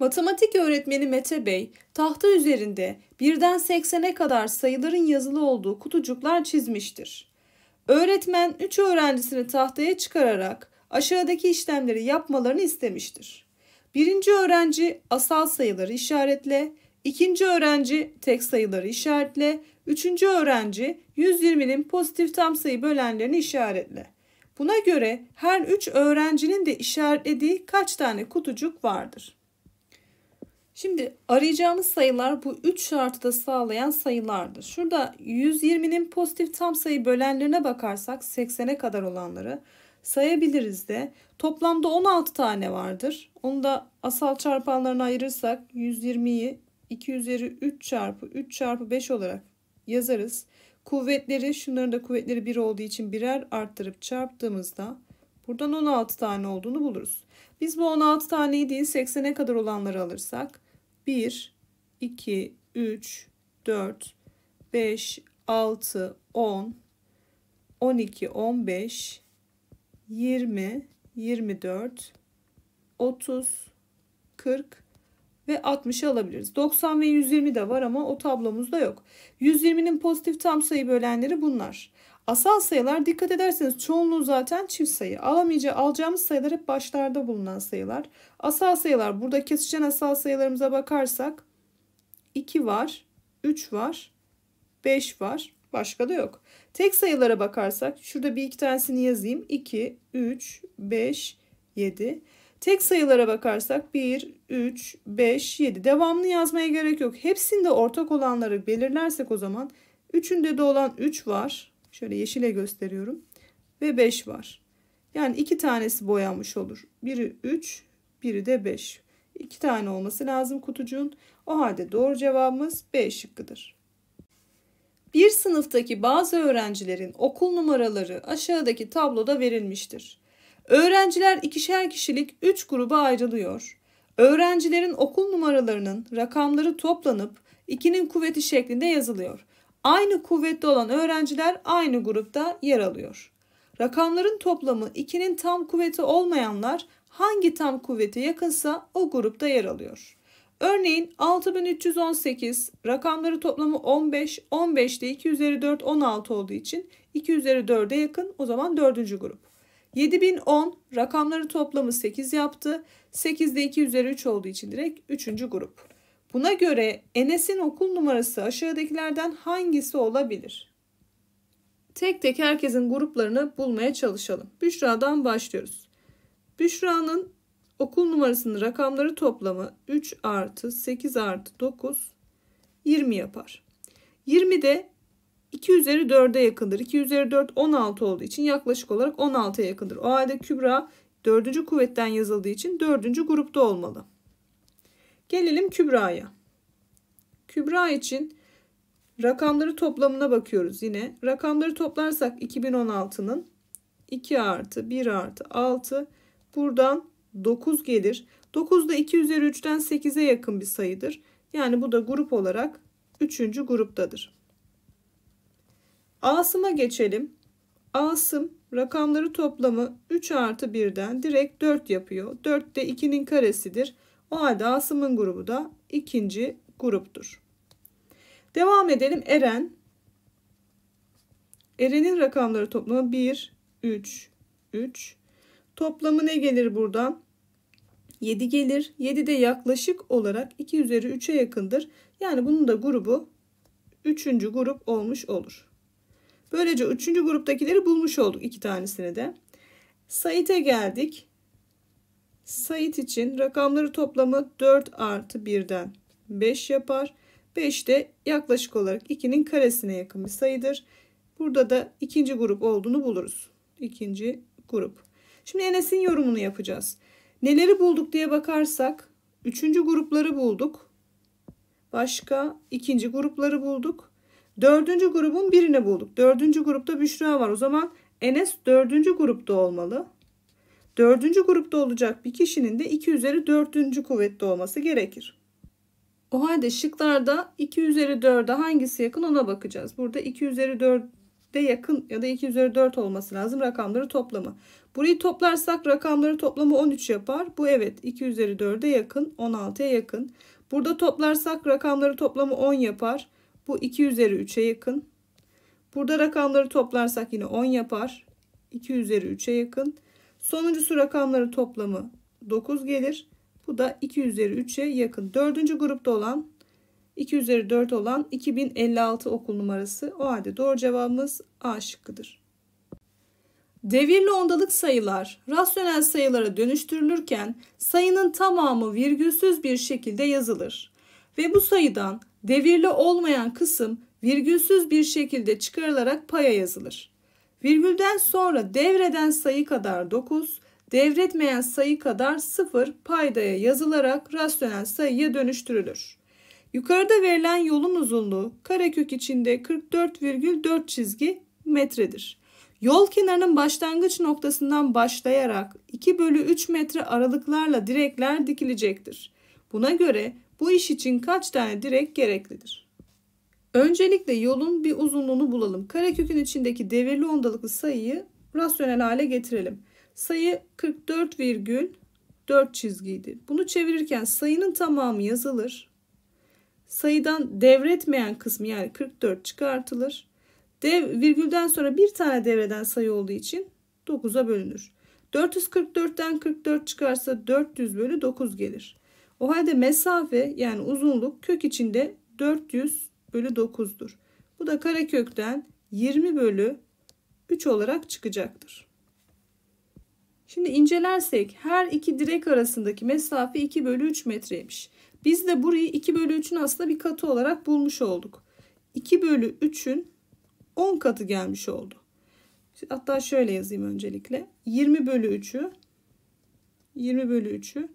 Matematik öğretmeni Mete Bey tahta üzerinde birden 80'e kadar sayıların yazılı olduğu kutucuklar çizmiştir. Öğretmen 3 öğrencisini tahtaya çıkararak aşağıdaki işlemleri yapmalarını istemiştir. Birinci öğrenci asal sayıları işaretle, ikinci öğrenci tek sayıları işaretle, üçüncü öğrenci 120'nin pozitif tam sayı bölenlerini işaretle. Buna göre her üç öğrencinin de işaretlediği kaç tane kutucuk vardır? Şimdi arayacağımız sayılar bu 3 şartı da sağlayan sayılardır. Şurada 120'nin pozitif tam sayı bölenlerine bakarsak 80'e kadar olanları sayabiliriz de. Toplamda 16 tane vardır. Onu da asal çarpanlarına ayırırsak 120'yi 2 üzeri 3 çarpı 3 çarpı 5 olarak yazarız. Kuvvetleri şunların da kuvvetleri 1 olduğu için birer arttırıp çarptığımızda buradan 16 tane olduğunu buluruz. Biz bu 16 taneyi değil 80'e kadar olanları alırsak 1, 2, 3, 4, 5, 6, 10, 12, 15, 20, 24, 30, 40 ve 60'ı alabiliriz. 90 ve 120 de var ama o tablomuzda yok. 120'nin pozitif tam sayı bölenleri bunlar. Asal sayılar dikkat ederseniz çoğunluğu zaten çift sayı. Alamayacağı, alacağımız sayılar hep başlarda bulunan sayılar. Asal sayılar burada kesişen asal sayılarımıza bakarsak 2 var, 3 var, 5 var. Başka da yok. Tek sayılara bakarsak şurada bir iki tanesini yazayım. 2, 3, 5, 7. Tek sayılara bakarsak 1, 3, 5, 7. Devamlı yazmaya gerek yok. Hepsinde ortak olanları belirlersek o zaman 3'ünde de olan 3 var. Şöyle yeşile gösteriyorum. Ve 5 var. Yani iki tanesi boyanmış olur. Biri 3, biri de 5. İki tane olması lazım kutucuğun. O halde doğru cevabımız B şıkkıdır. Bir sınıftaki bazı öğrencilerin okul numaraları aşağıdaki tabloda verilmiştir. Öğrenciler ikişer kişilik 3 gruba ayrılıyor. Öğrencilerin okul numaralarının rakamları toplanıp ikinin kuvveti şeklinde yazılıyor. Aynı kuvvette olan öğrenciler aynı grupta yer alıyor. Rakamların toplamı 2'nin tam kuvveti olmayanlar hangi tam kuvvete yakınsa o grupta yer alıyor. Örneğin 6318 rakamları toplamı 15, 15 de 2 üzeri 4 16 olduğu için 2 üzeri 4'e yakın o zaman 4. grup. 7010 rakamları toplamı 8 yaptı. 8 de 2 üzeri 3 olduğu için direkt 3. grup. Buna göre Enes'in okul numarası aşağıdakilerden hangisi olabilir? Tek tek herkesin gruplarını bulmaya çalışalım. Büşra'dan başlıyoruz. Büşra'nın okul numarasının rakamları toplamı 3 artı 8 artı 9 20 yapar. 20 de 2 üzeri 4'e yakındır. 2 üzeri 4 16 olduğu için yaklaşık olarak 16'ya yakındır. O halde Kübra 4. kuvvetten yazıldığı için 4. grupta olmalı. Gelelim Kübra'ya. Kübra için rakamları toplamına bakıyoruz yine. Rakamları toplarsak 2016'nın 2 artı 1 artı 6 buradan 9 gelir. 9 da 2 üzeri 3'ten 8'e yakın bir sayıdır. Yani bu da grup olarak 3. gruptadır. Asım'a geçelim. Asım rakamları toplamı 3 artı 1'den direkt 4 yapıyor. 4 de 2'nin karesidir. O halde Asım'ın grubu da ikinci gruptur. Devam edelim Eren. Eren'in rakamları toplamı 1, 3, 3. Toplamı ne gelir buradan? 7 gelir. 7 de yaklaşık olarak 2 üzeri 3'e yakındır. Yani bunun da grubu 3. grup olmuş olur. Böylece 3. gruptakileri bulmuş olduk iki tanesini de. Sait'e geldik. Sayit için rakamları toplamı 4 artı 1'den 5 yapar. 5 de yaklaşık olarak 2'nin karesine yakın bir sayıdır. Burada da ikinci grup olduğunu buluruz. İkinci grup. Şimdi Enes'in yorumunu yapacağız. Neleri bulduk diye bakarsak üçüncü grupları bulduk. Başka ikinci grupları bulduk. Dördüncü grubun birini bulduk. Dördüncü grupta Büşra var. O zaman Enes dördüncü grupta olmalı. Dördüncü grupta olacak bir kişinin de 2 üzeri dördüncü kuvvette olması gerekir. O halde şıklarda 2 üzeri 4'e hangisi yakın ona bakacağız. Burada 2 üzeri 4'e yakın ya da 2 üzeri 4 olması lazım rakamları toplamı. Burayı toplarsak rakamları toplamı 13 yapar. Bu evet 2 üzeri 4'e yakın 16'ya yakın. Burada toplarsak rakamları toplamı 10 yapar. Bu 2 üzeri 3'e yakın. Burada rakamları toplarsak yine 10 yapar. 2 üzeri 3'e yakın. Sonuncusu rakamları toplamı 9 gelir. Bu da 2 üzeri 3'e yakın. Dördüncü grupta olan 2 üzeri 4 olan 2056 okul numarası. O halde doğru cevabımız A şıkkıdır. Devirli ondalık sayılar rasyonel sayılara dönüştürülürken sayının tamamı virgülsüz bir şekilde yazılır ve bu sayıdan devirli olmayan kısım virgülsüz bir şekilde çıkarılarak paya yazılır. Virgülden sonra devreden sayı kadar 9, devretmeyen sayı kadar 0 paydaya yazılarak rasyonel sayıya dönüştürülür. Yukarıda verilen yolun uzunluğu karekök içinde 44,4 çizgi metredir. Yol kenarının başlangıç noktasından başlayarak 2 bölü 3 metre aralıklarla direkler dikilecektir. Buna göre bu iş için kaç tane direk gereklidir? Öncelikle yolun bir uzunluğunu bulalım. Karekökün içindeki devirli ondalıklı sayıyı rasyonel hale getirelim. Sayı 44,4 çizgiydi. Bunu çevirirken sayının tamamı yazılır. Sayıdan devretmeyen kısmı yani 44 çıkartılır. Dev virgülden sonra bir tane devreden sayı olduğu için 9'a bölünür. 444'ten 44 çıkarsa 400 bölü 9 gelir. O halde mesafe yani uzunluk kök içinde 400 bölü 9'dur. Bu da karekökten 20 bölü 3 olarak çıkacaktır. Şimdi incelersek her iki direk arasındaki mesafe 2 bölü 3 metreymiş. Biz de burayı 2 bölü 3'ün aslında bir katı olarak bulmuş olduk. 2 bölü 3'ün 10 katı gelmiş oldu. Hatta şöyle yazayım öncelikle. 20 bölü 3'ü 20 bölü 3'ü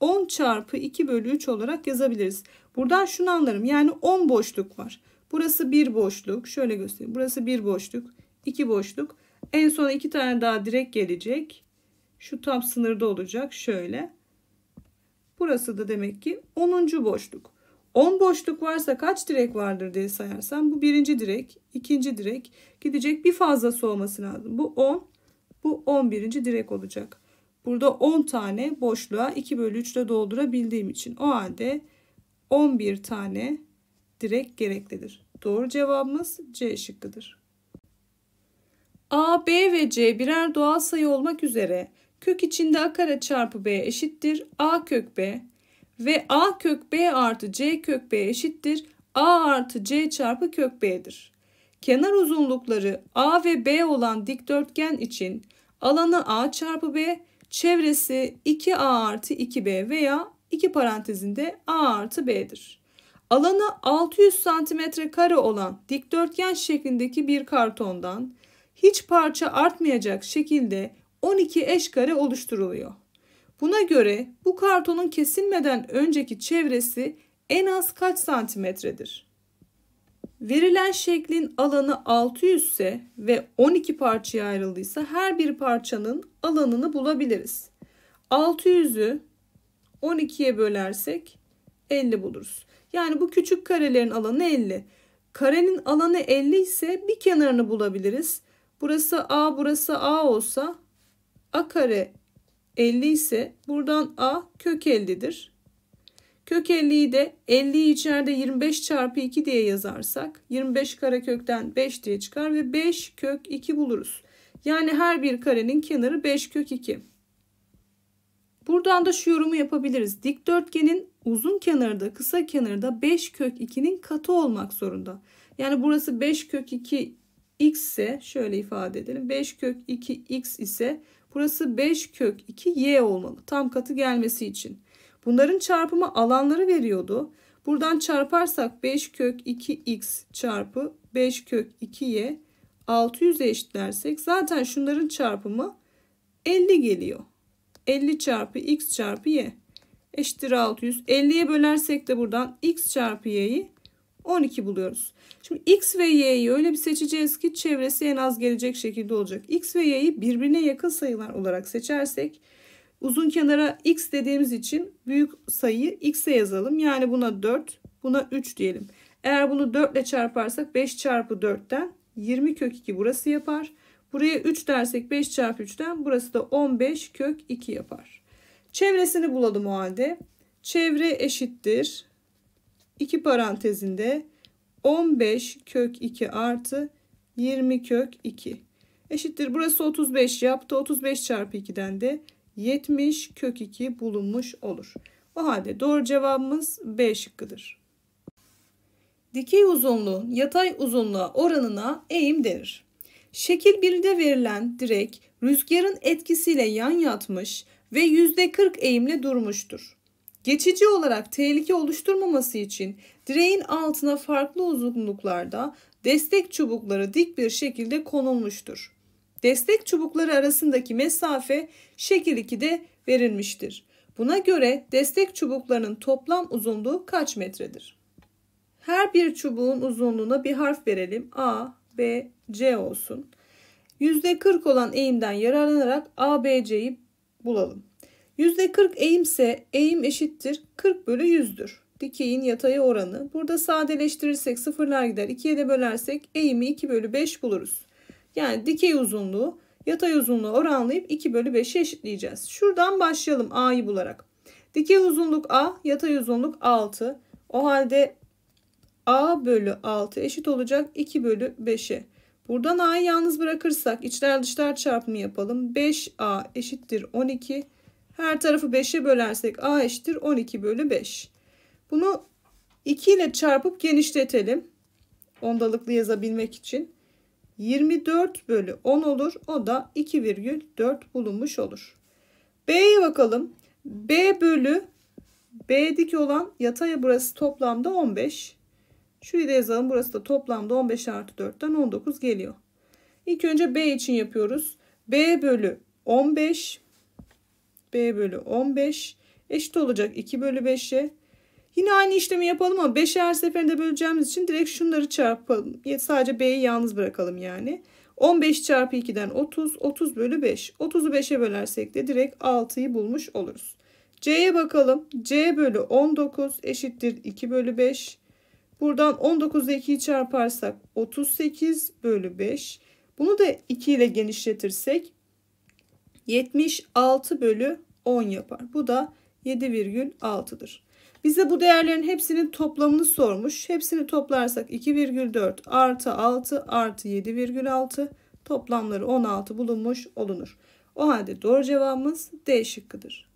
10 çarpı 2 bölü 3 olarak yazabiliriz. Buradan şunu anlarım. Yani 10 boşluk var. Burası bir boşluk. Şöyle göstereyim. Burası bir boşluk. iki boşluk. En sona iki tane daha direk gelecek. Şu tam sınırda olacak. Şöyle. Burası da demek ki 10. boşluk. 10 boşluk varsa kaç direk vardır diye sayarsam bu birinci direk, ikinci direk gidecek bir fazlası olması lazım. Bu 10, bu 11. direk olacak. Burada 10 tane boşluğa 2 bölü 3 ile doldurabildiğim için o halde 11 tane direk gereklidir. Doğru cevabımız C şıkkıdır. A, B ve C birer doğal sayı olmak üzere kök içinde a kare çarpı b eşittir a kök b ve a kök b artı c kök b eşittir a artı c çarpı kök b'dir. Kenar uzunlukları a ve b olan dikdörtgen için alanı a çarpı b Çevresi 2A artı 2B veya 2 parantezinde A artı B'dir. Alanı 600 santimetre kare olan dikdörtgen şeklindeki bir kartondan hiç parça artmayacak şekilde 12 eş kare oluşturuluyor. Buna göre bu kartonun kesilmeden önceki çevresi en az kaç santimetredir? Verilen şeklin alanı 600 ise ve 12 parçaya ayrıldıysa her bir parçanın alanını bulabiliriz. 600'ü 12'ye bölersek 50 buluruz. Yani bu küçük karelerin alanı 50. Karenin alanı 50 ise bir kenarını bulabiliriz. Burası A burası A olsa A kare 50 ise buradan A kök 50'dir. Kök 50'yi de 50'yi içeride 25 çarpı 2 diye yazarsak 25 karekökten 5 diye çıkar ve 5 kök 2 buluruz. Yani her bir karenin kenarı 5 kök 2. Buradan da şu yorumu yapabiliriz. Dikdörtgenin uzun kenarı da kısa kenarı da 5 kök 2'nin katı olmak zorunda. Yani burası 5 kök 2 x ise şöyle ifade edelim. 5 kök 2 x ise burası 5 kök 2 y olmalı. Tam katı gelmesi için. Bunların çarpımı alanları veriyordu. Buradan çarparsak 5 kök 2x çarpı 5 kök 2y 600 eşitlersek zaten şunların çarpımı 50 geliyor. 50 çarpı x çarpı y eşittir 600. 50'ye bölersek de buradan x çarpı y'yi 12 buluyoruz. Şimdi x ve y'yi öyle bir seçeceğiz ki çevresi en az gelecek şekilde olacak. x ve y'yi birbirine yakın sayılar olarak seçersek Uzun kenara x dediğimiz için büyük sayıyı x'e yazalım. Yani buna 4, buna 3 diyelim. Eğer bunu 4 ile çarparsak 5 çarpı 4'ten 20 kök 2 burası yapar. Buraya 3 dersek 5 çarpı 3'ten burası da 15 kök 2 yapar. Çevresini bulalım o halde. Çevre eşittir. 2 parantezinde 15 kök 2 artı 20 kök 2 eşittir. Burası 35 yaptı. 35 çarpı 2'den de 70 kök 2 bulunmuş olur. O halde doğru cevabımız B şıkkıdır. Dikey uzunluğun yatay uzunluğa oranına eğim denir. Şekil 1'de verilen direk rüzgarın etkisiyle yan yatmış ve %40 eğimle durmuştur. Geçici olarak tehlike oluşturmaması için direğin altına farklı uzunluklarda destek çubukları dik bir şekilde konulmuştur. Destek çubukları arasındaki mesafe şekil 2'de verilmiştir. Buna göre destek çubuklarının toplam uzunluğu kaç metredir? Her bir çubuğun uzunluğuna bir harf verelim. A, B, C olsun. %40 olan eğimden yararlanarak a, b, c'yi bulalım. %40 eğimse eğim eşittir 40 bölü 100'dür. Dikeyin yatayı oranı. Burada sadeleştirirsek sıfırlar gider. 2'ye de bölersek eğimi 2 bölü 5 buluruz. Yani dikey uzunluğu yatay uzunluğu oranlayıp 2 bölü 5'i eşitleyeceğiz. Şuradan başlayalım A'yı bularak. Dikey uzunluk A, yatay uzunluk 6. O halde A bölü 6 eşit olacak 2 bölü 5'e. Buradan A'yı yalnız bırakırsak içler dışlar çarpımı yapalım. 5A eşittir 12. Her tarafı 5'e bölersek A eşittir 12 bölü 5. Bunu 2 ile çarpıp genişletelim. Ondalıklı yazabilmek için. 24 bölü 10 olur. O da 2,4 bulunmuş olur. B'ye bakalım. B bölü B dik olan yatay burası toplamda 15. Şurayı da yazalım. Burası da toplamda 15 artı 4'ten 19 geliyor. İlk önce B için yapıyoruz. B bölü 15. B bölü 15 eşit olacak 2 bölü 5'e. Yine aynı işlemi yapalım ama 5'e her seferinde böleceğimiz için direkt şunları çarpalım. Sadece B'yi yalnız bırakalım yani. 15 çarpı 2'den 30, 30 bölü 5. 30'u 5'e bölersek de direkt 6'yı bulmuş oluruz. C'ye bakalım. C bölü 19 eşittir 2 bölü 5. Buradan 19 ile 2'yi çarparsak 38 bölü 5. Bunu da 2 ile genişletirsek 76 bölü 10 yapar. Bu da 7,6'dır. Bize bu değerlerin hepsinin toplamını sormuş. Hepsini toplarsak 2,4 artı 6 artı 7,6 toplamları 16 bulunmuş olunur. O halde doğru cevabımız D şıkkıdır.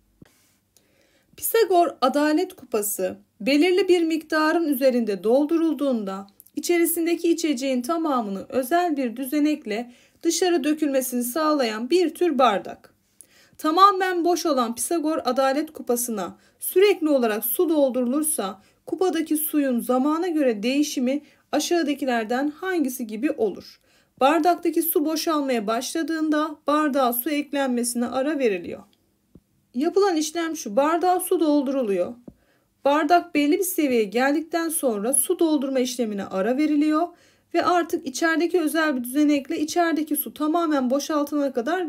Pisagor Adalet Kupası belirli bir miktarın üzerinde doldurulduğunda içerisindeki içeceğin tamamını özel bir düzenekle dışarı dökülmesini sağlayan bir tür bardak. Tamamen boş olan Pisagor Adalet Kupası'na sürekli olarak su doldurulursa kupadaki suyun zamana göre değişimi aşağıdakilerden hangisi gibi olur? Bardaktaki su boşalmaya başladığında bardağa su eklenmesine ara veriliyor. Yapılan işlem şu. Bardağa su dolduruluyor. Bardak belli bir seviyeye geldikten sonra su doldurma işlemine ara veriliyor ve artık içerideki özel bir düzenekle içerideki su tamamen boşaltana kadar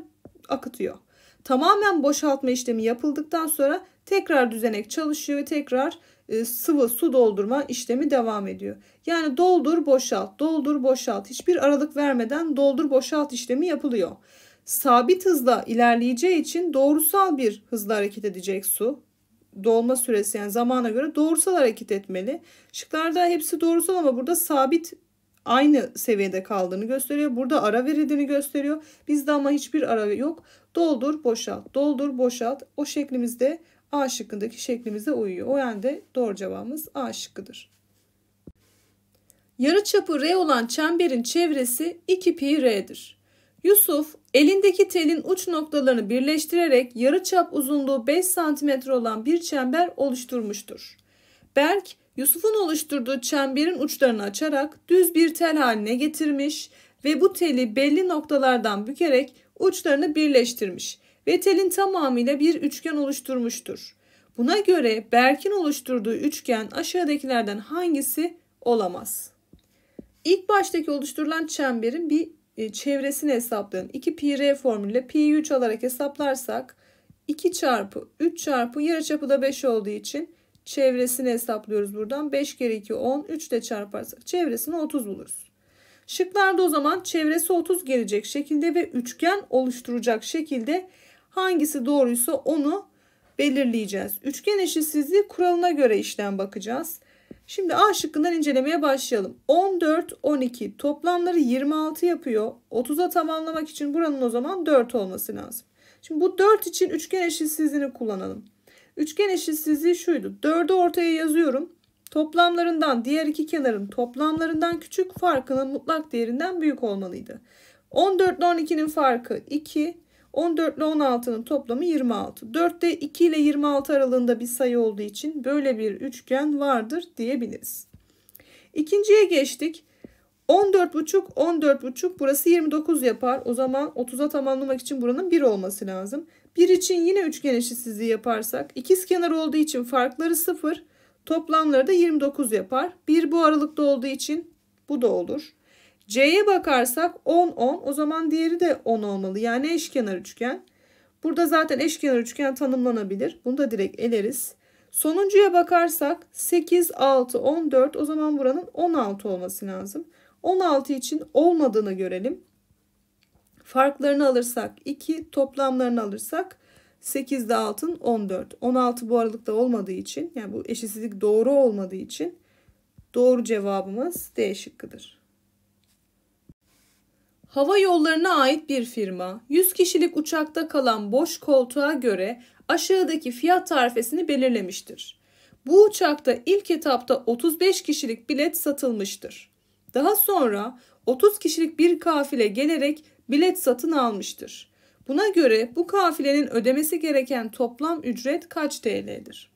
akıtıyor. Tamamen boşaltma işlemi yapıldıktan sonra tekrar düzenek çalışıyor ve tekrar e, sıvı su doldurma işlemi devam ediyor. Yani doldur boşalt, doldur boşalt hiçbir aralık vermeden doldur boşalt işlemi yapılıyor. Sabit hızla ilerleyeceği için doğrusal bir hızla hareket edecek su. Dolma süresi yani zamana göre doğrusal hareket etmeli. Şıklarda hepsi doğrusal ama burada sabit aynı seviyede kaldığını gösteriyor. Burada ara verildiğini gösteriyor. Bizde ama hiçbir ara yok. Doldur, boşalt, doldur, boşalt. O şeklimizde A şıkkındaki şeklimize uyuyor. O yönde doğru cevabımız A şıkkıdır. Yarıçapı R olan çemberin çevresi 2 pi R'dir. Yusuf elindeki telin uç noktalarını birleştirerek yarıçap uzunluğu 5 cm olan bir çember oluşturmuştur. Berk Yusuf'un oluşturduğu çemberin uçlarını açarak düz bir tel haline getirmiş ve bu teli belli noktalardan bükerek uçlarını birleştirmiş ve telin tamamıyla bir üçgen oluşturmuştur. Buna göre Berk'in oluşturduğu üçgen aşağıdakilerden hangisi olamaz? İlk baştaki oluşturulan çemberin bir e, çevresini hesaplayın. 2 pi r formülüyle pi 3 olarak hesaplarsak 2 çarpı 3 çarpı yarıçapı da 5 olduğu için Çevresini hesaplıyoruz buradan. 5 kere 2 10. 3 de çarparsak çevresini 30 buluruz. Şıklarda o zaman çevresi 30 gelecek şekilde ve üçgen oluşturacak şekilde hangisi doğruysa onu belirleyeceğiz. Üçgen eşitsizliği kuralına göre işlem bakacağız. Şimdi A şıkkından incelemeye başlayalım. 14, 12 toplamları 26 yapıyor. 30'a tamamlamak için buranın o zaman 4 olması lazım. Şimdi bu 4 için üçgen eşitsizliğini kullanalım. Üçgen eşitsizliği şuydu. 4'ü ortaya yazıyorum. Toplamlarından diğer iki kenarın toplamlarından küçük farkının mutlak değerinden büyük olmalıydı. 14 ile 12'nin farkı 2. 14 ile 16'nın toplamı 26. 4 de 2 ile 26 aralığında bir sayı olduğu için böyle bir üçgen vardır diyebiliriz. İkinciye geçtik. 14,5 14,5 burası 29 yapar. O zaman 30'a tamamlamak için buranın 1 olması lazım. 1 için yine üçgen eşitsizliği yaparsak ikiz kenar olduğu için farkları 0. Toplamları da 29 yapar. 1 bu aralıkta olduğu için bu da olur. C'ye bakarsak 10 10 o zaman diğeri de 10 olmalı. Yani eşkenar üçgen. Burada zaten eşkenar üçgen tanımlanabilir. Bunu da direkt eleriz. Sonuncuya bakarsak 8 6 14 o zaman buranın 16 olması lazım. 16 için olmadığını görelim. Farklarını alırsak 2, toplamlarını alırsak 8'de altın 14. 16 bu aralıkta olmadığı için yani bu eşitsizlik doğru olmadığı için doğru cevabımız D şıkkıdır. Hava yollarına ait bir firma 100 kişilik uçakta kalan boş koltuğa göre aşağıdaki fiyat tarifesini belirlemiştir. Bu uçakta ilk etapta 35 kişilik bilet satılmıştır. Daha sonra 30 kişilik bir kafile gelerek bilet satın almıştır. Buna göre bu kafilenin ödemesi gereken toplam ücret kaç TL'dir?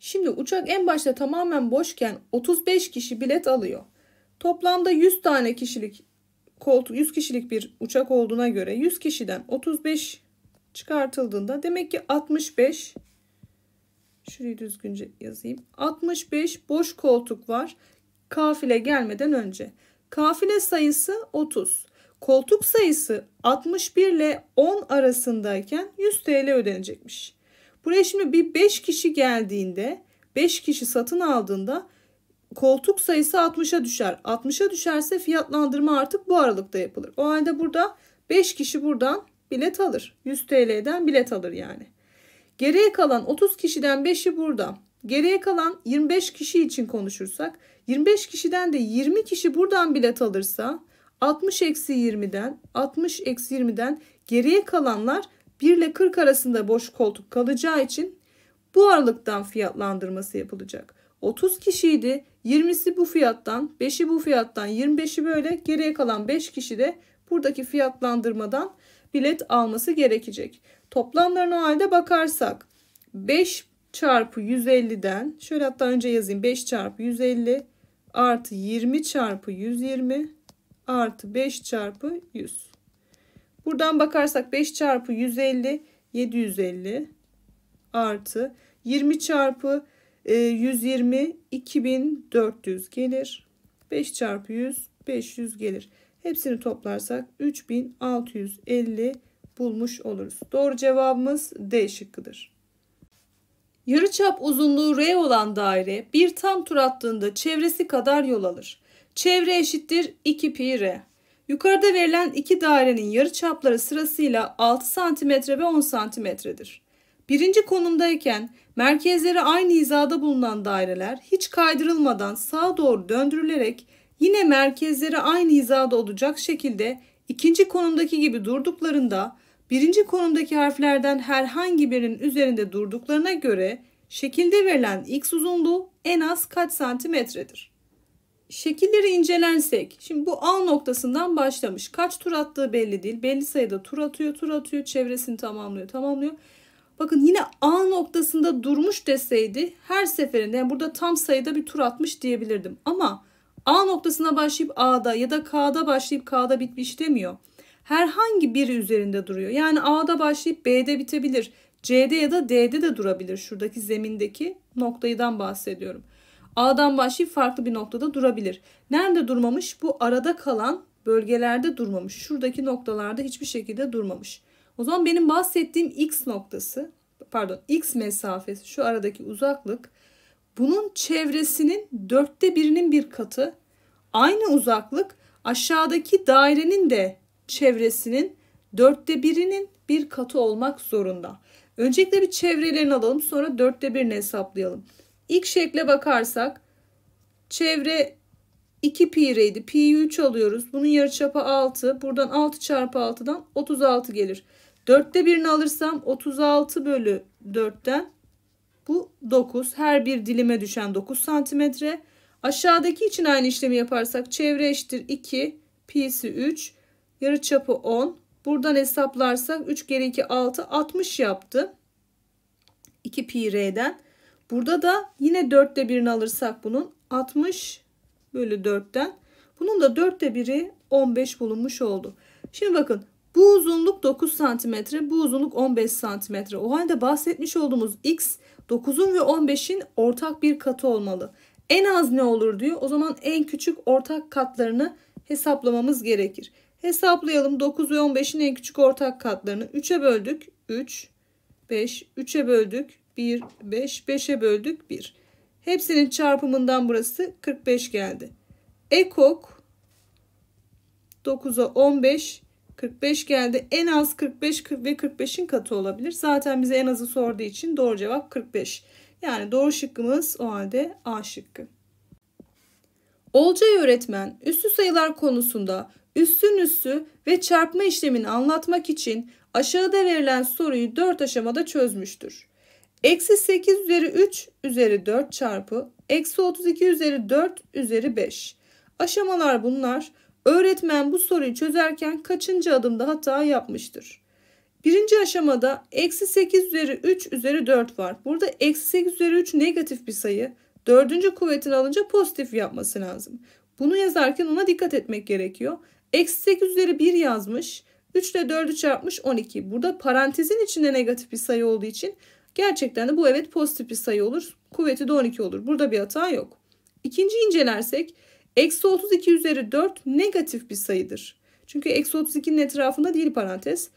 Şimdi uçak en başta tamamen boşken 35 kişi bilet alıyor. Toplamda 100 tane kişilik koltuk 100 kişilik bir uçak olduğuna göre 100 kişiden 35 çıkartıldığında demek ki 65 şurayı düzgünce yazayım. 65 boş koltuk var kafile gelmeden önce. Kafile sayısı 30. Koltuk sayısı 61 ile 10 arasındayken 100 TL ödenecekmiş. Buraya şimdi bir 5 kişi geldiğinde 5 kişi satın aldığında koltuk sayısı 60'a düşer. 60'a düşerse fiyatlandırma artık bu aralıkta yapılır. O halde burada 5 kişi buradan bilet alır. 100 TL'den bilet alır yani. Geriye kalan 30 kişiden 5'i burada. Geriye kalan 25 kişi için konuşursak 25 kişiden de 20 kişi buradan bilet alırsa 60 eksi 20'den 60 eksi 20'den geriye kalanlar 1 ile 40 arasında boş koltuk kalacağı için bu aralıktan fiyatlandırması yapılacak. 30 kişiydi. 20'si bu fiyattan, 5'i bu fiyattan, 25'i böyle geriye kalan 5 kişi de buradaki fiyatlandırmadan bilet alması gerekecek. Toplamlarına o halde bakarsak 5 çarpı 150'den şöyle hatta önce yazayım 5 çarpı 150 artı 20 çarpı 120 artı 5 çarpı 100. Buradan bakarsak 5 çarpı 150 750 artı 20 çarpı 120 e, 2400 gelir. 5 çarpı 100 500 gelir. Hepsini toplarsak 3650 bulmuş oluruz. Doğru cevabımız D şıkkıdır. Yarıçap uzunluğu R olan daire bir tam tur attığında çevresi kadar yol alır. Çevre eşittir 2 pi R. Yukarıda verilen iki dairenin yarıçapları sırasıyla 6 cm ve 10 cm'dir. Birinci konumdayken merkezleri aynı hizada bulunan daireler hiç kaydırılmadan sağa doğru döndürülerek yine merkezleri aynı hizada olacak şekilde ikinci konumdaki gibi durduklarında Birinci konumdaki harflerden herhangi birinin üzerinde durduklarına göre şekilde verilen x uzunluğu en az kaç santimetredir? Şekilleri incelensek, şimdi bu A noktasından başlamış. Kaç tur attığı belli değil. Belli sayıda tur atıyor, tur atıyor, çevresini tamamlıyor, tamamlıyor. Bakın yine A noktasında durmuş deseydi her seferinde yani burada tam sayıda bir tur atmış diyebilirdim. Ama A noktasına başlayıp A'da ya da K'da başlayıp K'da bitmiş demiyor herhangi biri üzerinde duruyor. Yani A'da başlayıp B'de bitebilir. C'de ya da D'de de durabilir. Şuradaki zemindeki noktayıdan bahsediyorum. A'dan başlayıp farklı bir noktada durabilir. Nerede durmamış? Bu arada kalan bölgelerde durmamış. Şuradaki noktalarda hiçbir şekilde durmamış. O zaman benim bahsettiğim x noktası, pardon x mesafesi şu aradaki uzaklık bunun çevresinin dörtte birinin bir katı. Aynı uzaklık aşağıdaki dairenin de çevresinin dörtte birinin bir katı olmak zorunda. Öncelikle bir çevrelerini alalım sonra dörtte birini hesaplayalım. İlk şekle bakarsak çevre 2 pi'reydi. Pi'yi 3 alıyoruz. Bunun yarı yarıçapı 6. Buradan 6 çarpı 6'dan 36 gelir. Dörtte birini alırsam 36 bölü 4'ten bu 9. Her bir dilime düşen 9 santimetre. Aşağıdaki için aynı işlemi yaparsak çevre eşittir 2 pi'si 3 yarı çapı 10 buradan hesaplarsak 3 kere 2 6 60 yaptı 2 pi r'den burada da yine 4'te birini alırsak bunun 60 bölü 4'ten bunun da 4'te 1'i 15 bulunmuş oldu. Şimdi bakın bu uzunluk 9 santimetre bu uzunluk 15 santimetre o halde bahsetmiş olduğumuz x 9'un ve 15'in ortak bir katı olmalı. En az ne olur diyor. O zaman en küçük ortak katlarını hesaplamamız gerekir. Hesaplayalım 9 ve 15'in en küçük ortak katlarını. 3'e böldük 3, 5, 3'e böldük 1, 5, 5'e böldük 1. Hepsinin çarpımından burası 45 geldi. Ekok 9'a 15, 45 geldi. En az 45 ve 45'in katı olabilir. Zaten bize en azı sorduğu için doğru cevap 45. Yani doğru şıkkımız o halde A şıkkı. Olcay öğretmen üstü sayılar konusunda Üssün üssü ve çarpma işlemini anlatmak için aşağıda verilen soruyu 4 aşamada çözmüştür. Eksi 8 üzeri 3 üzeri 4 çarpı eksi 32 üzeri 4 üzeri 5. Aşamalar bunlar. Öğretmen bu soruyu çözerken kaçıncı adımda hata yapmıştır? Birinci aşamada eksi 8 üzeri 3 üzeri 4 var. Burada eksi 8 üzeri 3 negatif bir sayı. Dördüncü kuvvetini alınca pozitif yapması lazım. Bunu yazarken ona dikkat etmek gerekiyor. Eksi 8 üzeri 1 yazmış. 3 ile 4'ü çarpmış 12. Burada parantezin içinde negatif bir sayı olduğu için gerçekten de bu evet pozitif bir sayı olur. Kuvveti de 12 olur. Burada bir hata yok. İkinci incelersek eksi 32 üzeri 4 negatif bir sayıdır. Çünkü eksi 32'nin etrafında değil parantez.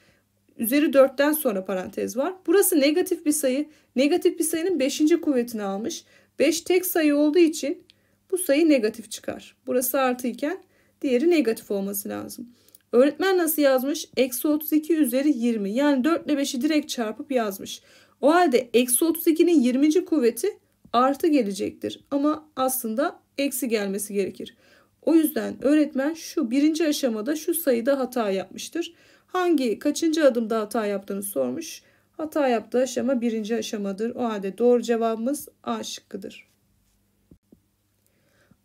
Üzeri 4'ten sonra parantez var. Burası negatif bir sayı. Negatif bir sayının 5. kuvvetini almış. 5 tek sayı olduğu için bu sayı negatif çıkar. Burası artı iken Diğeri negatif olması lazım. Öğretmen nasıl yazmış? Eksi 32 üzeri 20. Yani 4 ile 5'i direkt çarpıp yazmış. O halde eksi 32'nin 20. kuvveti artı gelecektir. Ama aslında eksi gelmesi gerekir. O yüzden öğretmen şu birinci aşamada şu sayıda hata yapmıştır. Hangi kaçıncı adımda hata yaptığını sormuş. Hata yaptığı aşama birinci aşamadır. O halde doğru cevabımız A şıkkıdır.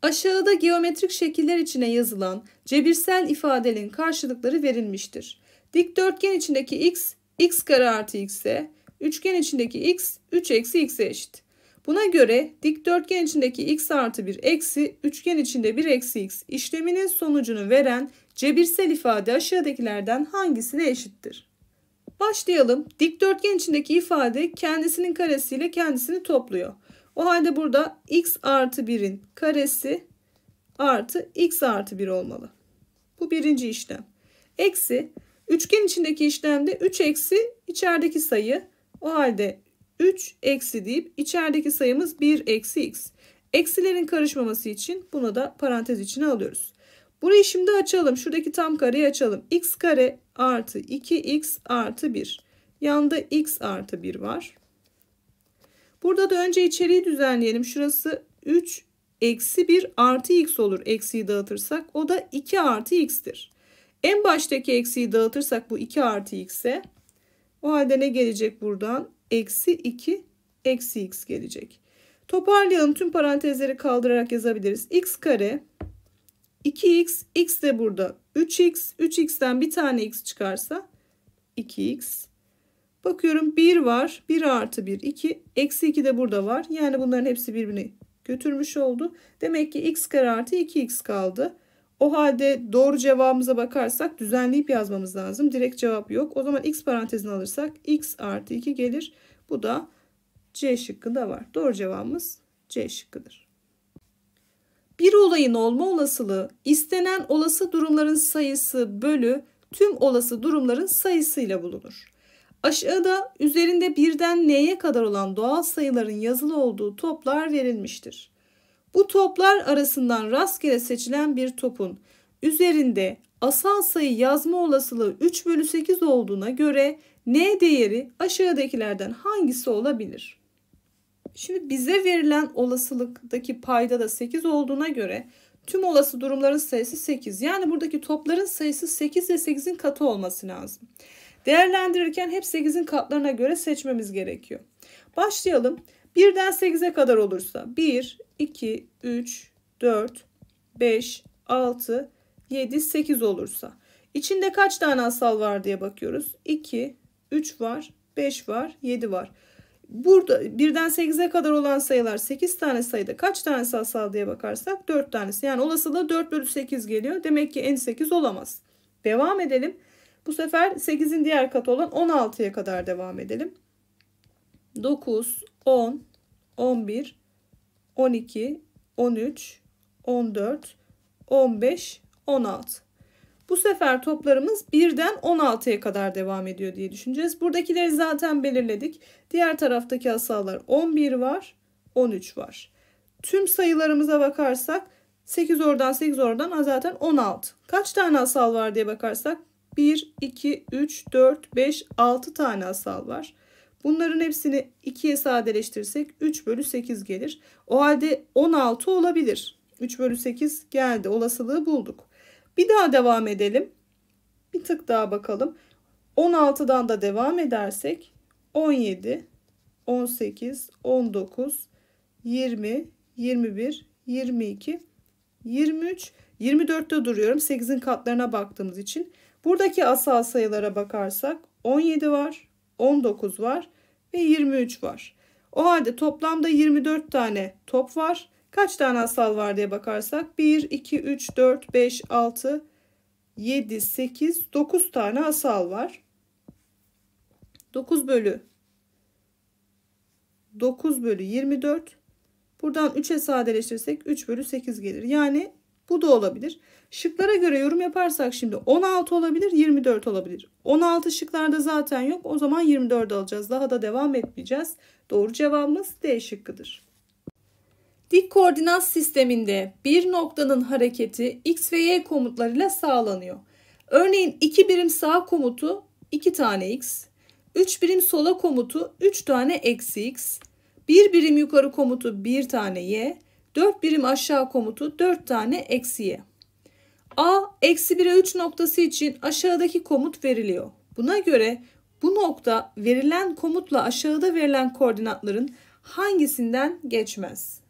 Aşağıda geometrik şekiller içine yazılan cebirsel ifadenin karşılıkları verilmiştir. Dikdörtgen içindeki x, x kare artı x'e, üçgen içindeki x, 3 eksi x'e eşit. Buna göre dikdörtgen içindeki x artı 1 eksi, üçgen içinde 1 eksi x işleminin sonucunu veren cebirsel ifade aşağıdakilerden hangisine eşittir? Başlayalım. Dikdörtgen içindeki ifade kendisinin karesiyle kendisini topluyor. O halde burada x artı 1'in karesi artı x artı 1 olmalı. Bu birinci işlem. Eksi üçgen içindeki işlemde 3 eksi içerideki sayı. O halde 3 eksi deyip içerideki sayımız 1 eksi x. Eksilerin karışmaması için buna da parantez içine alıyoruz. Burayı şimdi açalım. Şuradaki tam kareyi açalım. x kare artı 2x artı 1. Yanda x artı 1 var. Burada da önce içeriği düzenleyelim. Şurası 3 eksi 1 artı x olur eksiyi dağıtırsak. O da 2 artı x'tir. En baştaki eksiyi dağıtırsak bu 2 artı x'e o halde ne gelecek buradan? Eksi 2 eksi x gelecek. Toparlayalım tüm parantezleri kaldırarak yazabiliriz. x kare 2x x de burada 3x 3x'ten bir tane x çıkarsa 2x Bakıyorum 1 var. 1 artı 1 2. Eksi 2 de burada var. Yani bunların hepsi birbirini götürmüş oldu. Demek ki x kare artı 2x kaldı. O halde doğru cevabımıza bakarsak düzenleyip yazmamız lazım. Direkt cevap yok. O zaman x parantezini alırsak x artı 2 gelir. Bu da C şıkkında var. Doğru cevabımız C şıkkıdır. Bir olayın olma olasılığı istenen olası durumların sayısı bölü tüm olası durumların sayısıyla bulunur. Aşağıda üzerinde birden n'ye kadar olan doğal sayıların yazılı olduğu toplar verilmiştir. Bu toplar arasından rastgele seçilen bir topun üzerinde asal sayı yazma olasılığı 3 bölü 8 olduğuna göre n değeri aşağıdakilerden hangisi olabilir? Şimdi bize verilen olasılıktaki payda da 8 olduğuna göre tüm olası durumların sayısı 8. Yani buradaki topların sayısı 8 ve 8'in katı olması lazım. Değerlendirirken hep 8'in katlarına göre seçmemiz gerekiyor. Başlayalım. 1'den 8'e kadar olursa 1, 2, 3, 4, 5, 6, 7, 8 olursa. İçinde kaç tane asal var diye bakıyoruz. 2, 3 var, 5 var, 7 var. Burada 1'den 8'e kadar olan sayılar 8 tane sayıda kaç tanesi asal diye bakarsak 4 tanesi. Yani olasılığı 4 bölü 8 geliyor. Demek ki en 8 olamaz. Devam edelim. Bu sefer 8'in diğer katı olan 16'ya kadar devam edelim. 9, 10, 11, 12, 13, 14, 15, 16. Bu sefer toplarımız 1'den 16'ya kadar devam ediyor diye düşüneceğiz. Buradakileri zaten belirledik. Diğer taraftaki asallar 11 var, 13 var. Tüm sayılarımıza bakarsak 8 oradan 8 oradan zaten 16. Kaç tane asal var diye bakarsak 1, 2, 3, 4, 5, 6 tane asal var. Bunların hepsini 2'ye sadeleştirsek 3 bölü 8 gelir. O halde 16 olabilir. 3 bölü 8 geldi. Olasılığı bulduk. Bir daha devam edelim. Bir tık daha bakalım. 16'dan da devam edersek 17, 18, 19, 20, 21, 22, 23, 24'te duruyorum. 8'in katlarına baktığımız için. Buradaki asal sayılara bakarsak 17 var, 19 var ve 23 var. O halde toplamda 24 tane top var. Kaç tane asal var diye bakarsak 1, 2, 3, 4, 5, 6, 7, 8, 9 tane asal var. 9 bölü 9 bölü 24. Buradan 3'e sadeleştirirsek 3 bölü 8 gelir. Yani bu da olabilir. Şıklara göre yorum yaparsak şimdi 16 olabilir, 24 olabilir. 16 şıklarda zaten yok. O zaman 24 alacağız. Daha da devam etmeyeceğiz. Doğru cevabımız D şıkkıdır. Dik koordinat sisteminde bir noktanın hareketi x ve y komutlarıyla sağlanıyor. Örneğin 2 birim sağ komutu 2 tane x, 3 birim sola komutu 3 tane eksi x, 1 birim yukarı komutu 1 tane y, 4 birim aşağı komutu 4 tane eksiye. A eksi 1'e 3 noktası için aşağıdaki komut veriliyor. Buna göre bu nokta verilen komutla aşağıda verilen koordinatların hangisinden geçmez?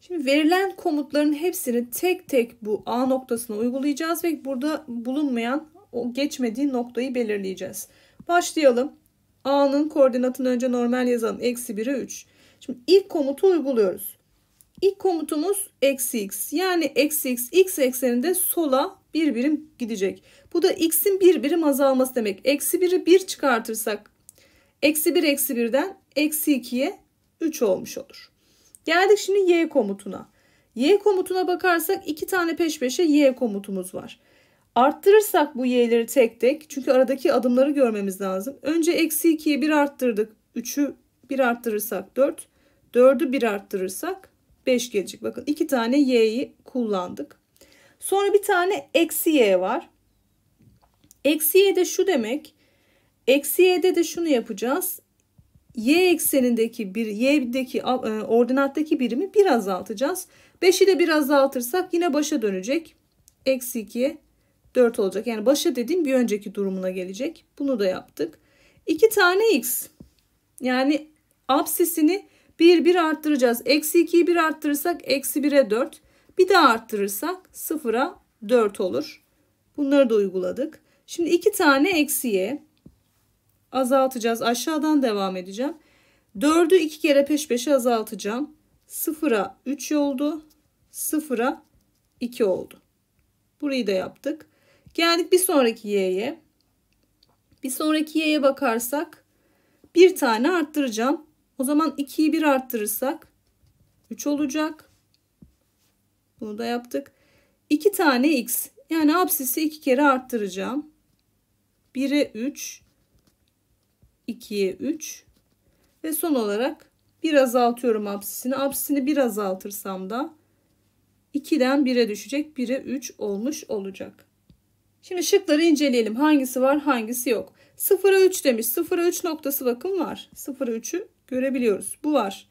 Şimdi verilen komutların hepsini tek tek bu A noktasına uygulayacağız ve burada bulunmayan o geçmediği noktayı belirleyeceğiz. Başlayalım. A'nın koordinatını önce normal yazalım. Eksi 1'e 3. Şimdi ilk komutu uyguluyoruz. İlk komutumuz eksi x. Yani eksi x x ekseninde sola bir birim gidecek. Bu da x'in bir birim azalması demek. Eksi 1'i 1 çıkartırsak eksi 1 eksi 1'den eksi 2'ye 3 olmuş olur. Geldik şimdi y komutuna. Y komutuna bakarsak iki tane peş peşe y komutumuz var. Arttırırsak bu y'leri tek tek çünkü aradaki adımları görmemiz lazım. Önce eksi 2'yi 1 arttırdık. 3'ü 1 arttırırsak 4. 4'ü 1 arttırırsak 5 gelecek. Bakın 2 tane y'yi kullandık. Sonra bir tane eksi y var. Eksi y de şu demek. Eksi y'de de şunu yapacağız. Y eksenindeki bir y'deki e, ordinattaki birimi bir azaltacağız. 5'i de bir azaltırsak yine başa dönecek. Eksi 2, 4 olacak. Yani başa dediğim bir önceki durumuna gelecek. Bunu da yaptık. 2 tane x. Yani absisini 1 1 arttıracağız. Eksi 2'yi 1 arttırırsak eksi 1'e 4. Bir daha arttırırsak 0'a 4 olur. Bunları da uyguladık. Şimdi 2 tane eksiye azaltacağız. Aşağıdan devam edeceğim. 4'ü 2 kere peş peşe azaltacağım. 0'a 3 oldu. 0'a 2 oldu. Burayı da yaptık. Geldik bir sonraki y'ye. Bir sonraki y'ye bakarsak bir tane arttıracağım. O zaman 2'yi 1 arttırırsak 3 olacak. Bunu da yaptık. 2 tane x. Yani absisi 2 kere arttıracağım. 1'e 3, 2'ye 3 ve son olarak bir azaltıyorum absisini. Absisini bir azaltırsam da 2'den 1'e düşecek. 1'e 3 olmuş olacak. Şimdi şıkları inceleyelim. Hangisi var hangisi yok. 0'a 3 demiş. 0'a 3 noktası bakın var. 0'a 3'ü görebiliyoruz. Bu var.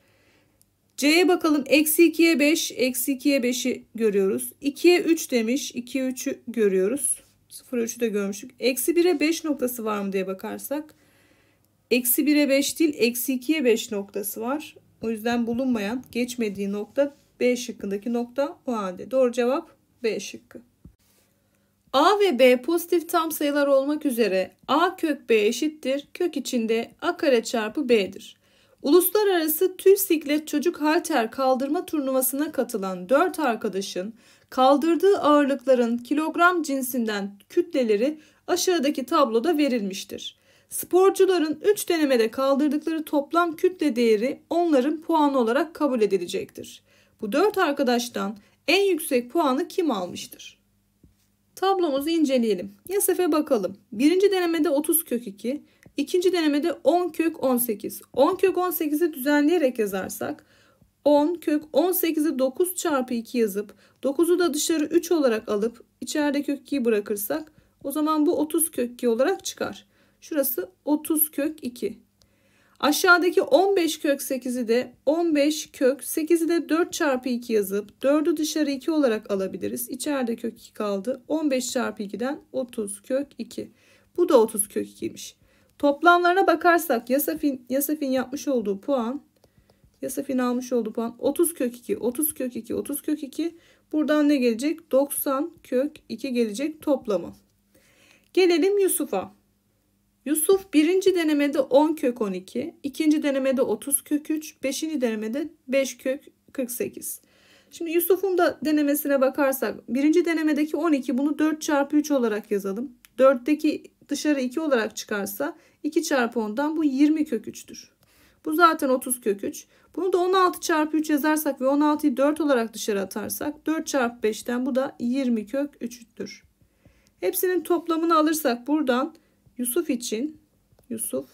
C'ye bakalım. Eksi 2'ye 5. Eksi 2'ye 5'i görüyoruz. 2'ye 3 demiş. 2'ye 3'ü görüyoruz. 0'a 3'ü de görmüştük. Eksi 1'e 5 noktası var mı diye bakarsak. Eksi 1'e 5 değil. Eksi 2'ye 5 noktası var. O yüzden bulunmayan geçmediği nokta B şıkkındaki nokta o halde. Doğru cevap B şıkkı. A ve B pozitif tam sayılar olmak üzere A kök B eşittir. Kök içinde A kare çarpı B'dir. Uluslararası tüy siklet çocuk halter kaldırma turnuvasına katılan 4 arkadaşın kaldırdığı ağırlıkların kilogram cinsinden kütleleri aşağıdaki tabloda verilmiştir. Sporcuların 3 denemede kaldırdıkları toplam kütle değeri onların puanı olarak kabul edilecektir. Bu 4 arkadaştan en yüksek puanı kim almıştır? Tablomuzu inceleyelim. Yasef'e bakalım. Birinci denemede 30 kök 2, İkinci denemede 10 kök 18. 10 kök 18'i düzenleyerek yazarsak 10 kök 18'i 9 çarpı 2 yazıp 9'u da dışarı 3 olarak alıp içeride kök 2'yi bırakırsak o zaman bu 30 kök 2 olarak çıkar. Şurası 30 kök 2. Aşağıdaki 15 kök 8'i de 15 kök 8'i de 4 çarpı 2 yazıp 4'ü dışarı 2 olarak alabiliriz. İçeride kök 2 kaldı. 15 çarpı 2'den 30 kök 2. Bu da 30 kök 2'ymiş. Toplamlarına bakarsak Yasafin, Yasafin yapmış olduğu puan Yasafin almış olduğu puan 30 kök 2 30 kök 2 30 kök 2 buradan ne gelecek 90 kök 2 gelecek toplamı. Gelelim Yusuf'a. Yusuf birinci denemede 10 kök 12, ikinci denemede 30 kök 3, beşinci denemede 5 kök 48. Şimdi Yusuf'un da denemesine bakarsak birinci denemedeki 12 bunu 4 çarpı 3 olarak yazalım. 4'teki dışarı 2 olarak çıkarsa 2 çarpı 10'dan bu 20 kök 3'tür. Bu zaten 30 kök 3. Bunu da 16 çarpı 3 yazarsak ve 16'yı 4 olarak dışarı atarsak 4 çarpı 5'ten bu da 20 kök 3'tür. Hepsinin toplamını alırsak buradan Yusuf için Yusuf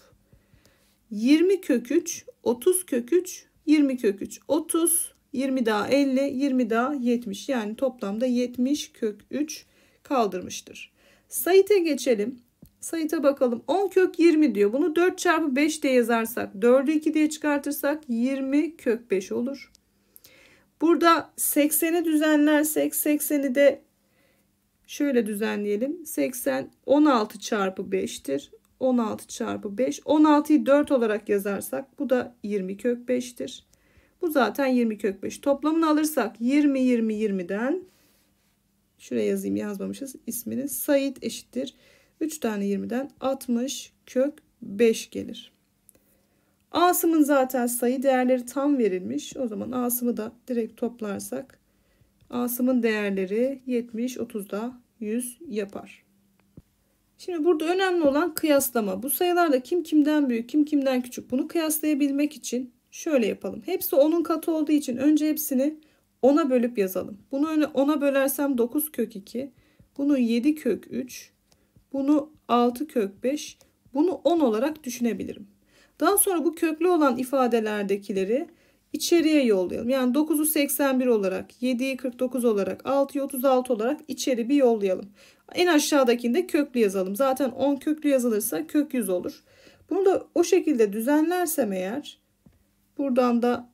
20 kök 3, 30 kök 3, 20 kök 3, 30, 20 daha 50, 20 daha 70. Yani toplamda 70 kök 3 kaldırmıştır. Sait'e geçelim. Sayıta bakalım. 10 kök 20 diyor. Bunu 4 çarpı 5 diye yazarsak 4'ü 2 diye çıkartırsak 20 kök 5 olur. Burada 80'i düzenlersek 80'i de şöyle düzenleyelim. 80 16 çarpı 5'tir. 16 çarpı 5. 16'yı 4 olarak yazarsak bu da 20 kök 5'tir. Bu zaten 20 kök 5. Toplamını alırsak 20 20 20'den şuraya yazayım yazmamışız ismini. Sayit eşittir. 3 tane 20'den 60 kök 5 gelir. Asım'ın zaten sayı değerleri tam verilmiş. O zaman Asım'ı da direkt toplarsak Asım'ın değerleri 70, 30'da 100 yapar. Şimdi burada önemli olan kıyaslama. Bu sayılarda kim kimden büyük, kim kimden küçük bunu kıyaslayabilmek için şöyle yapalım. Hepsi 10'un katı olduğu için önce hepsini 10'a bölüp yazalım. Bunu 10'a bölersem 9 kök 2, bunu 7 kök 3, bunu 6 kök 5. Bunu 10 olarak düşünebilirim. Daha sonra bu köklü olan ifadelerdekileri içeriye yollayalım. Yani 9'u 81 olarak, 7'yi 49 olarak, 6'yı 36 olarak içeri bir yollayalım. En aşağıdakini de köklü yazalım. Zaten 10 köklü yazılırsa kök 100 olur. Bunu da o şekilde düzenlersem eğer buradan da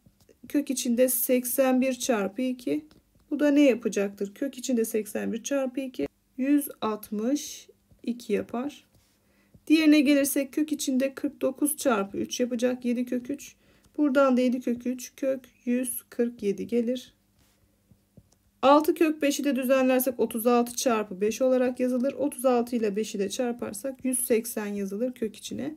kök içinde 81 çarpı 2 bu da ne yapacaktır? Kök içinde 81 çarpı 2 160 2 yapar. Diğerine gelirsek kök içinde 49 çarpı 3 yapacak 7 kök 3. Buradan da 7 kök 3 kök 147 gelir. 6 kök 5'i de düzenlersek 36 çarpı 5 olarak yazılır. 36 ile 5'i de çarparsak 180 yazılır kök içine.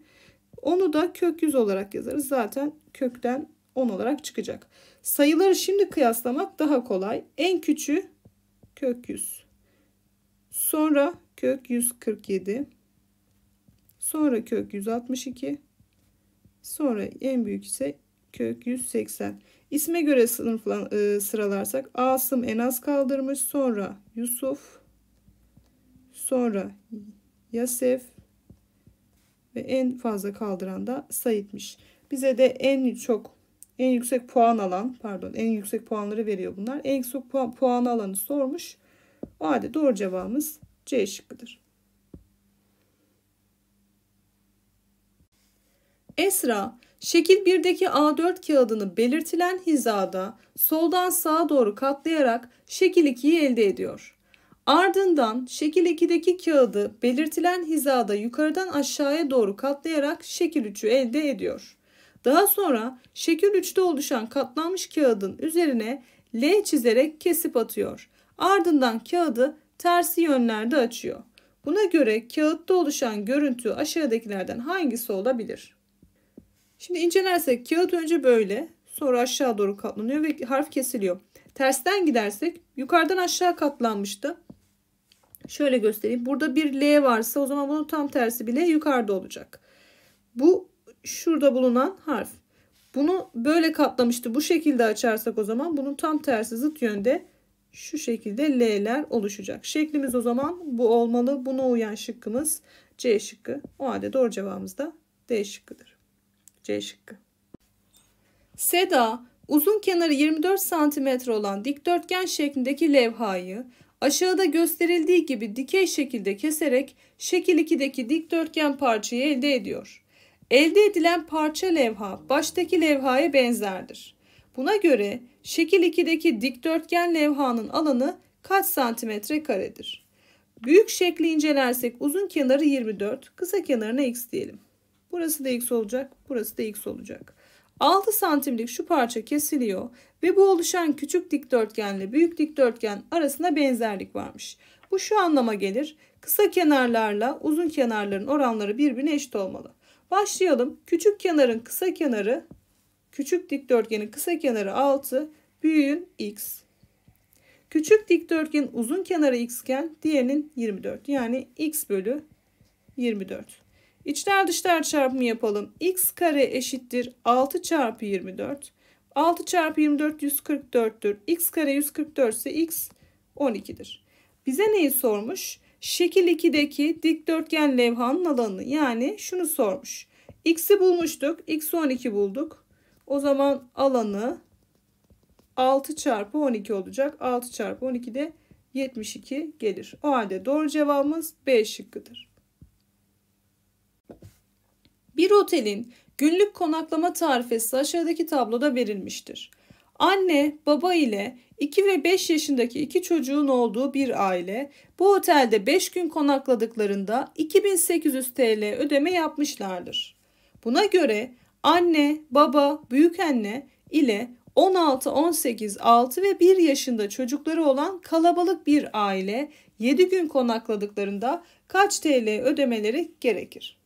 Onu da kök 100 olarak yazarız. Zaten kökten 10 olarak çıkacak. Sayıları şimdi kıyaslamak daha kolay. En küçüğü kök 100. Sonra kök 147. Sonra kök 162. Sonra en büyük ise kök 180. İsme göre sınıflan, e, sıralarsak Asım en az kaldırmış. Sonra Yusuf. Sonra Yasef. Ve en fazla kaldıran da Sait'miş. Bize de en çok en yüksek puan alan pardon en yüksek puanları veriyor bunlar. En yüksek puan, puan alanı sormuş. O halde doğru cevabımız C şıkkıdır. Esra, şekil 1'deki A4 kağıdını belirtilen hizada soldan sağa doğru katlayarak şekil 2'yi elde ediyor. Ardından şekil 2'deki kağıdı belirtilen hizada yukarıdan aşağıya doğru katlayarak şekil 3'ü elde ediyor. Daha sonra şekil 3'te oluşan katlanmış kağıdın üzerine L çizerek kesip atıyor. Ardından kağıdı tersi yönlerde açıyor. Buna göre kağıtta oluşan görüntü aşağıdakilerden hangisi olabilir? Şimdi incelersek kağıt önce böyle sonra aşağı doğru katlanıyor ve harf kesiliyor. Tersten gidersek yukarıdan aşağı katlanmıştı. Şöyle göstereyim. Burada bir L varsa o zaman bunun tam tersi bir L yukarıda olacak. Bu şurada bulunan harf. Bunu böyle katlamıştı. Bu şekilde açarsak o zaman bunun tam tersi zıt yönde şu şekilde L'ler oluşacak. Şeklimiz o zaman bu olmalı. Buna uyan şıkkımız C şıkkı. O halde doğru cevabımız da D şıkkıdır. C şıkkı. Seda uzun kenarı 24 cm olan dikdörtgen şeklindeki levhayı aşağıda gösterildiği gibi dikey şekilde keserek şekil 2'deki dikdörtgen parçayı elde ediyor. Elde edilen parça levha baştaki levhaya benzerdir. Buna göre Şekil 2'deki dikdörtgen levhanın alanı kaç santimetre karedir? Büyük şekli incelersek uzun kenarı 24, kısa kenarına x diyelim. Burası da x olacak, burası da x olacak. 6 santimlik şu parça kesiliyor ve bu oluşan küçük dikdörtgenle büyük dikdörtgen arasında benzerlik varmış. Bu şu anlama gelir. Kısa kenarlarla uzun kenarların oranları birbirine eşit olmalı. Başlayalım. Küçük kenarın kısa kenarı Küçük dikdörtgenin kısa kenarı 6, büyüğün x. Küçük dikdörtgenin uzun kenarı x iken diğerinin 24. Yani x bölü 24. İçler dışlar çarpımı yapalım. x kare eşittir 6 çarpı 24. 6 çarpı 24 144'tür. x kare 144 ise x 12'dir. Bize neyi sormuş? Şekil 2'deki dikdörtgen levhanın alanını yani şunu sormuş. x'i bulmuştuk. x 12 bulduk. O zaman alanı 6 çarpı 12 olacak. 6 çarpı 12 de 72 gelir. O halde doğru cevabımız B şıkkıdır. Bir otelin günlük konaklama tarifesi aşağıdaki tabloda verilmiştir. Anne, baba ile 2 ve 5 yaşındaki iki çocuğun olduğu bir aile bu otelde 5 gün konakladıklarında 2800 TL ödeme yapmışlardır. Buna göre anne, baba, Büyük Anne ile 16, 18, 6 ve 1 yaşında çocukları olan kalabalık bir aile 7 gün konakladıklarında kaç TL ödemeleri gerekir?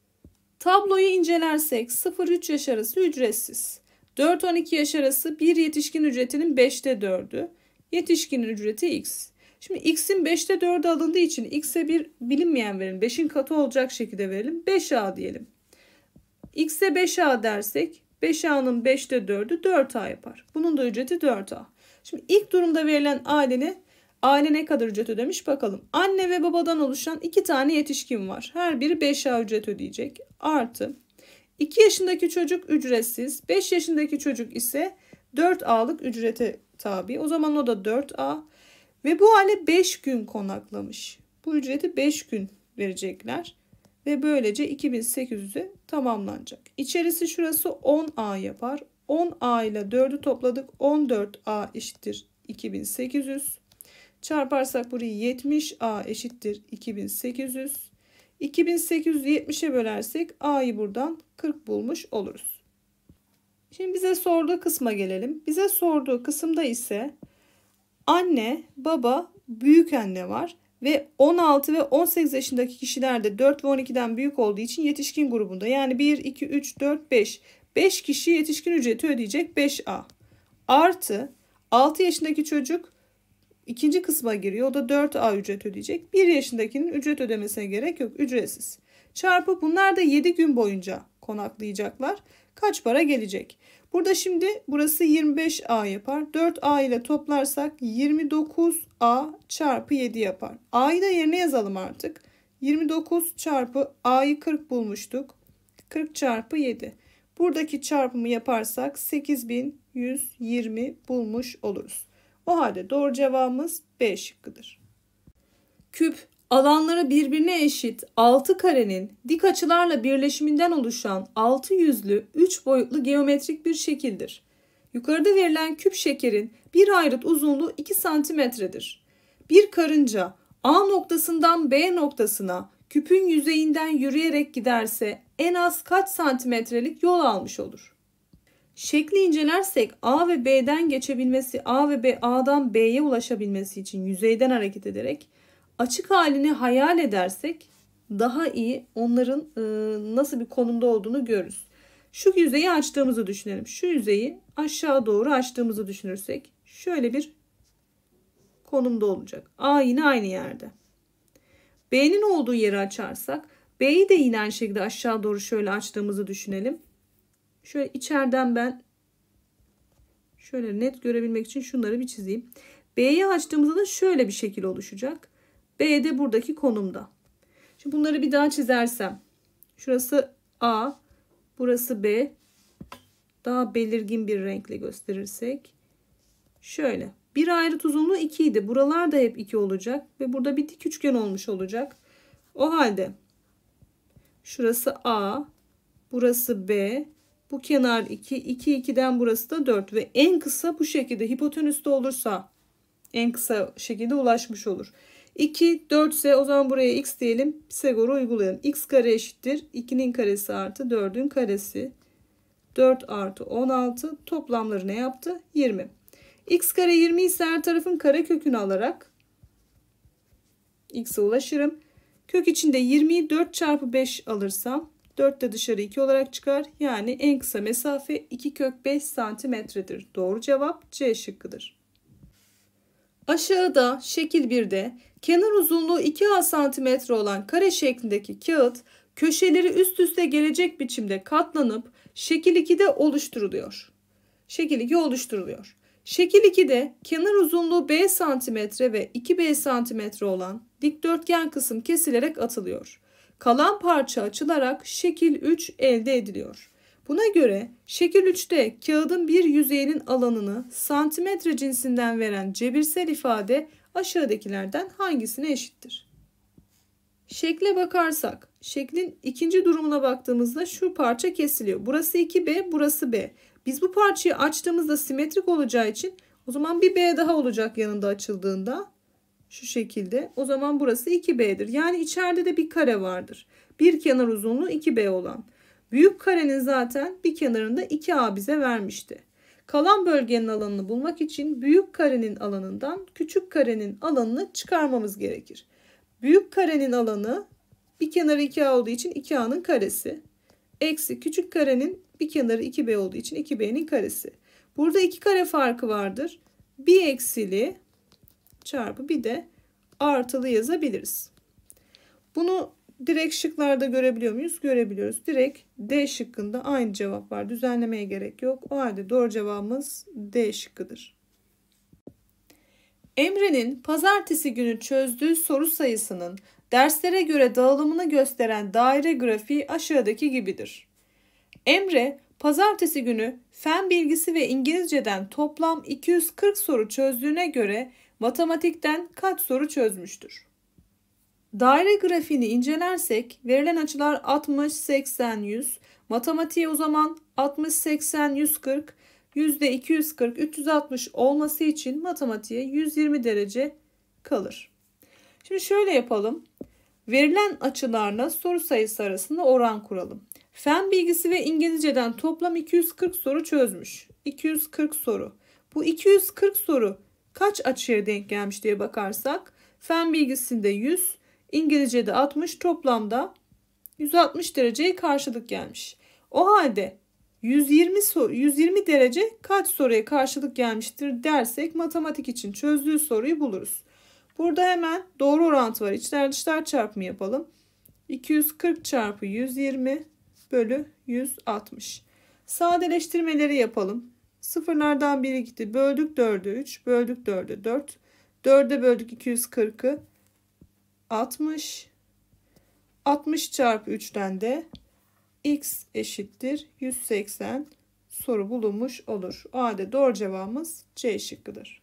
Tabloyu incelersek 0-3 yaş arası ücretsiz. 4-12 yaş arası bir yetişkin ücretinin 5'te 4'ü. Yetişkinin ücreti x. Şimdi x'in 5'te 4'ü alındığı için x'e bir bilinmeyen verin. 5'in katı olacak şekilde verelim. 5a diyelim. X'e 5A dersek 5A'nın 5'te 4'ü 4A yapar. Bunun da ücreti 4A. Şimdi ilk durumda verilen ailene aile ne kadar ücret ödemiş bakalım. Anne ve babadan oluşan iki tane yetişkin var. Her biri 5A ücret ödeyecek. Artı 2 yaşındaki çocuk ücretsiz. 5 yaşındaki çocuk ise 4A'lık ücrete tabi. O zaman o da 4A. Ve bu aile 5 gün konaklamış. Bu ücreti 5 gün verecekler ve böylece 2800'ü tamamlanacak. İçerisi şurası 10A yapar. 10A ile 4'ü topladık. 14A eşittir 2800. Çarparsak burayı 70A eşittir 2800. 70'e bölersek A'yı buradan 40 bulmuş oluruz. Şimdi bize sorduğu kısma gelelim. Bize sorduğu kısımda ise anne, baba, büyük anne var ve 16 ve 18 yaşındaki kişilerde 4 ve 12'den büyük olduğu için yetişkin grubunda. Yani 1, 2, 3, 4, 5. 5 kişi yetişkin ücreti ödeyecek 5A. Artı 6 yaşındaki çocuk ikinci kısma giriyor. O da 4A ücret ödeyecek. 1 yaşındakinin ücret ödemesine gerek yok. Ücretsiz. Çarpı bunlar da 7 gün boyunca konaklayacaklar. Kaç para gelecek? Burada şimdi burası 25A yapar. 4A ile toplarsak 29A çarpı 7 yapar. A'yı da yerine yazalım artık. 29 çarpı A'yı 40 bulmuştuk. 40 çarpı 7. Buradaki çarpımı yaparsak 8120 bulmuş oluruz. O halde doğru cevabımız B şıkkıdır. Küp alanları birbirine eşit 6 karenin dik açılarla birleşiminden oluşan 6 yüzlü 3 boyutlu geometrik bir şekildir. Yukarıda verilen küp şekerin bir ayrıt uzunluğu 2 santimetredir. Bir karınca A noktasından B noktasına küpün yüzeyinden yürüyerek giderse en az kaç santimetrelik yol almış olur? Şekli incelersek A ve B'den geçebilmesi, A ve B A'dan B'ye ulaşabilmesi için yüzeyden hareket ederek açık halini hayal edersek daha iyi onların e, nasıl bir konumda olduğunu görürüz. Şu yüzeyi açtığımızı düşünelim. Şu yüzeyi aşağı doğru açtığımızı düşünürsek şöyle bir konumda olacak. A yine aynı yerde. B'nin olduğu yeri açarsak B'yi de yine aynı şekilde aşağı doğru şöyle açtığımızı düşünelim. Şöyle içeriden ben şöyle net görebilmek için şunları bir çizeyim. B'yi açtığımızda da şöyle bir şekil oluşacak. B de buradaki konumda. Şimdi bunları bir daha çizersem. Şurası A, burası B. Daha belirgin bir renkle gösterirsek. Şöyle. Bir ayrı uzunluğu 2 idi. Buralar da hep 2 olacak. Ve burada bir dik üçgen olmuş olacak. O halde şurası A, burası B, bu kenar 2, 2 2'den burası da 4 ve en kısa bu şekilde hipotenüste olursa en kısa şekilde ulaşmış olur. 2 4 ise o zaman buraya x diyelim. Pisagor'u uygulayalım. x kare eşittir. 2'nin karesi artı 4'ün karesi. 4 artı 16 toplamları ne yaptı? 20. x kare 20 ise her tarafın kare kökünü alarak x'e ulaşırım. Kök içinde 20'yi 4 çarpı 5 alırsam 4 de dışarı 2 olarak çıkar. Yani en kısa mesafe 2 kök 5 santimetredir. Doğru cevap C şıkkıdır. Aşağıda şekil 1'de kenar uzunluğu 2A cm olan kare şeklindeki kağıt köşeleri üst üste gelecek biçimde katlanıp şekil 2'de oluşturuluyor. Şekil 2 oluşturuluyor. Şekil 2'de kenar uzunluğu B santimetre ve 2B santimetre olan dikdörtgen kısım kesilerek atılıyor. Kalan parça açılarak şekil 3 elde ediliyor. Buna göre şekil 3'te kağıdın bir yüzeyinin alanını santimetre cinsinden veren cebirsel ifade aşağıdakilerden hangisine eşittir? Şekle bakarsak, şeklin ikinci durumuna baktığımızda şu parça kesiliyor. Burası 2B, burası B. Biz bu parçayı açtığımızda simetrik olacağı için o zaman bir B daha olacak yanında açıldığında. Şu şekilde. O zaman burası 2B'dir. Yani içeride de bir kare vardır. Bir kenar uzunluğu 2B olan. Büyük karenin zaten bir kenarında 2A bize vermişti. Kalan bölgenin alanını bulmak için büyük karenin alanından küçük karenin alanını çıkarmamız gerekir. Büyük karenin alanı bir kenarı 2A olduğu için 2A'nın karesi. Eksi küçük karenin bir kenarı 2B olduğu için 2B'nin karesi. Burada iki kare farkı vardır. Bir eksili çarpı bir de artılı yazabiliriz. Bunu Direkt şıklarda görebiliyor muyuz? Görebiliyoruz. Direkt D şıkkında aynı cevap var. Düzenlemeye gerek yok. O halde doğru cevabımız D şıkkıdır. Emre'nin pazartesi günü çözdüğü soru sayısının derslere göre dağılımını gösteren daire grafiği aşağıdaki gibidir. Emre pazartesi günü fen bilgisi ve İngilizceden toplam 240 soru çözdüğüne göre matematikten kaç soru çözmüştür? Daire grafiğini incelersek verilen açılar 60, 80, 100. Matematiğe o zaman 60, 80, 140, %240, 360 olması için matematiğe 120 derece kalır. Şimdi şöyle yapalım. Verilen açılarla soru sayısı arasında oran kuralım. Fen bilgisi ve İngilizceden toplam 240 soru çözmüş. 240 soru. Bu 240 soru kaç açıya denk gelmiş diye bakarsak fen bilgisinde 100, İngilizce'de 60 toplamda 160 dereceye karşılık gelmiş. O halde 120 soru, 120 derece kaç soruya karşılık gelmiştir dersek matematik için çözdüğü soruyu buluruz. Burada hemen doğru orantı var. İçler dışlar çarpımı yapalım. 240 çarpı 120 bölü 160. Sadeleştirmeleri yapalım. Sıfırlardan biri gitti. Böldük 4'ü 3, böldük 4'ü 4. 4'e böldük 240'ı. 60. 60 çarpı 3'ten de x eşittir 180 soru bulunmuş olur. O halde doğru cevabımız C şıkkıdır.